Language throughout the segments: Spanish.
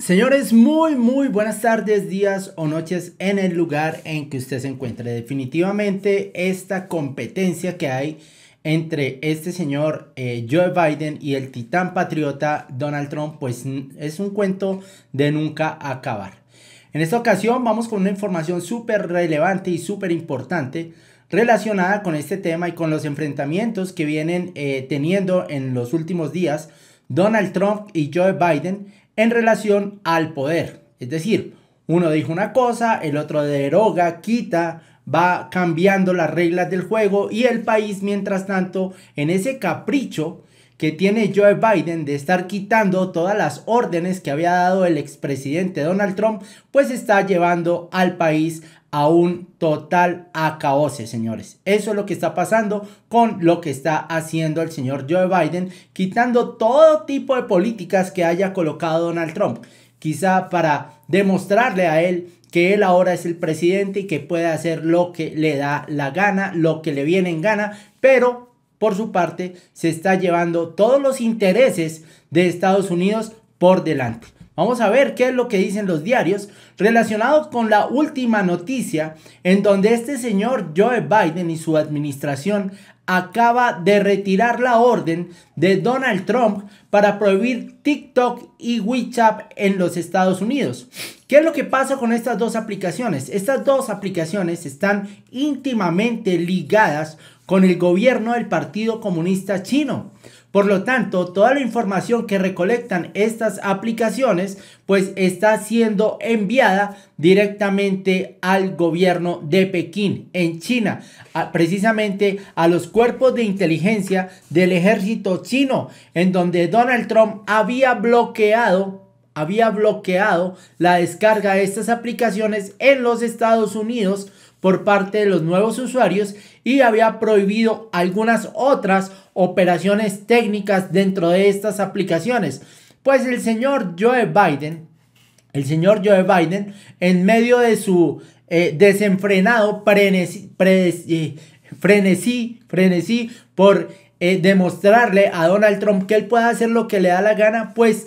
Señores, muy, muy buenas tardes, días o noches en el lugar en que usted se encuentre. Definitivamente esta competencia que hay entre este señor eh, Joe Biden y el titán patriota Donald Trump, pues es un cuento de nunca acabar. En esta ocasión vamos con una información súper relevante y súper importante relacionada con este tema y con los enfrentamientos que vienen eh, teniendo en los últimos días Donald Trump y Joe Biden en relación al poder. Es decir, uno dijo una cosa, el otro deroga, quita, va cambiando las reglas del juego y el país, mientras tanto, en ese capricho, que tiene Joe Biden de estar quitando todas las órdenes que había dado el expresidente Donald Trump, pues está llevando al país a un total acaoce, señores. Eso es lo que está pasando con lo que está haciendo el señor Joe Biden, quitando todo tipo de políticas que haya colocado Donald Trump, quizá para demostrarle a él que él ahora es el presidente y que puede hacer lo que le da la gana, lo que le viene en gana, pero por su parte, se está llevando todos los intereses de Estados Unidos por delante. Vamos a ver qué es lo que dicen los diarios relacionados con la última noticia en donde este señor Joe Biden y su administración acaba de retirar la orden de Donald Trump para prohibir TikTok y WeChat en los Estados Unidos. ¿Qué es lo que pasa con estas dos aplicaciones? Estas dos aplicaciones están íntimamente ligadas con el gobierno del Partido Comunista Chino. Por lo tanto, toda la información que recolectan estas aplicaciones pues está siendo enviada directamente al gobierno de Pekín en China, precisamente a los cuerpos de inteligencia del ejército chino, en donde Donald Trump había bloqueado había bloqueado la descarga de estas aplicaciones en los Estados Unidos por parte de los nuevos usuarios y había prohibido algunas otras operaciones técnicas dentro de estas aplicaciones. Pues el señor Joe Biden, el señor Joe Biden, en medio de su eh, desenfrenado frenesí, eh, frenesí, frenesí por eh, demostrarle a Donald Trump que él puede hacer lo que le da la gana, pues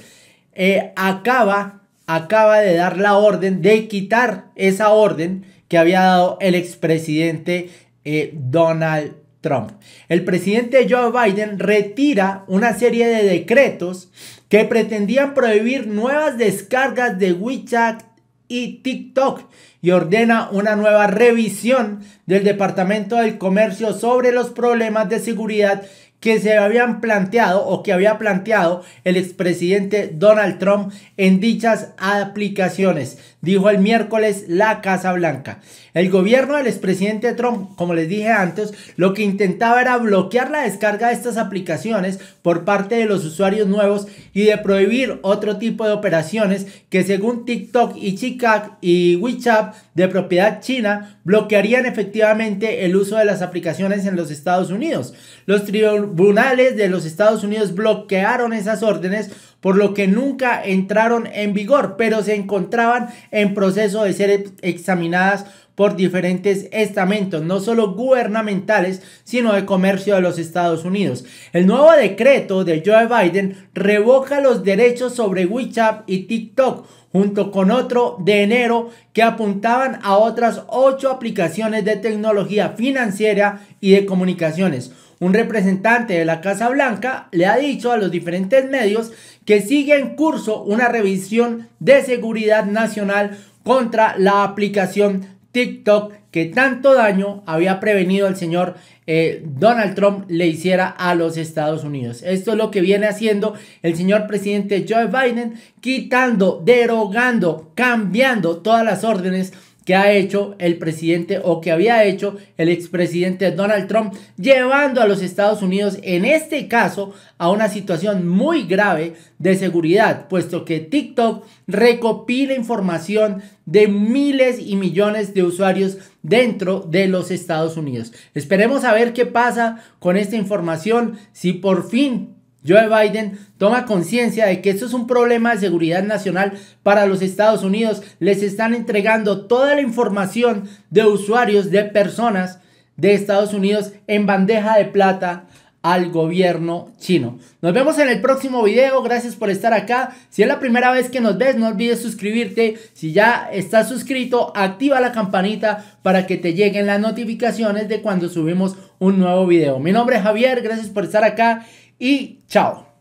acaba, acaba de dar la orden de quitar esa orden que había dado el expresidente eh, Donald Trump. El presidente Joe Biden retira una serie de decretos que pretendían prohibir nuevas descargas de WeChat y TikTok y ordena una nueva revisión del Departamento del Comercio sobre los problemas de seguridad que se habían planteado o que había planteado el expresidente Donald Trump en dichas aplicaciones, dijo el miércoles la Casa Blanca. El gobierno del expresidente Trump, como les dije antes, lo que intentaba era bloquear la descarga de estas aplicaciones por parte de los usuarios nuevos y de prohibir otro tipo de operaciones que según TikTok y Chicago y WeChat de propiedad china bloquearían efectivamente el uso de las aplicaciones en los Estados Unidos. Los tribunales tribunales de los Estados Unidos bloquearon esas órdenes, por lo que nunca entraron en vigor, pero se encontraban en proceso de ser examinadas por diferentes estamentos, no solo gubernamentales, sino de comercio de los Estados Unidos. El nuevo decreto de Joe Biden revoca los derechos sobre WeChat y TikTok, junto con otro de enero que apuntaban a otras ocho aplicaciones de tecnología financiera y de comunicaciones un representante de la Casa Blanca le ha dicho a los diferentes medios que sigue en curso una revisión de seguridad nacional contra la aplicación TikTok que tanto daño había prevenido el señor eh, Donald Trump le hiciera a los Estados Unidos. Esto es lo que viene haciendo el señor presidente Joe Biden, quitando, derogando, cambiando todas las órdenes que ha hecho el presidente o que había hecho el expresidente Donald Trump, llevando a los Estados Unidos, en este caso, a una situación muy grave de seguridad, puesto que TikTok recopila información de miles y millones de usuarios dentro de los Estados Unidos. Esperemos a ver qué pasa con esta información, si por fin Joe Biden toma conciencia de que esto es un problema de seguridad nacional para los Estados Unidos. Les están entregando toda la información de usuarios, de personas de Estados Unidos en bandeja de plata al gobierno chino. Nos vemos en el próximo video. Gracias por estar acá. Si es la primera vez que nos ves, no olvides suscribirte. Si ya estás suscrito, activa la campanita para que te lleguen las notificaciones de cuando subimos un nuevo video. Mi nombre es Javier. Gracias por estar acá y chao.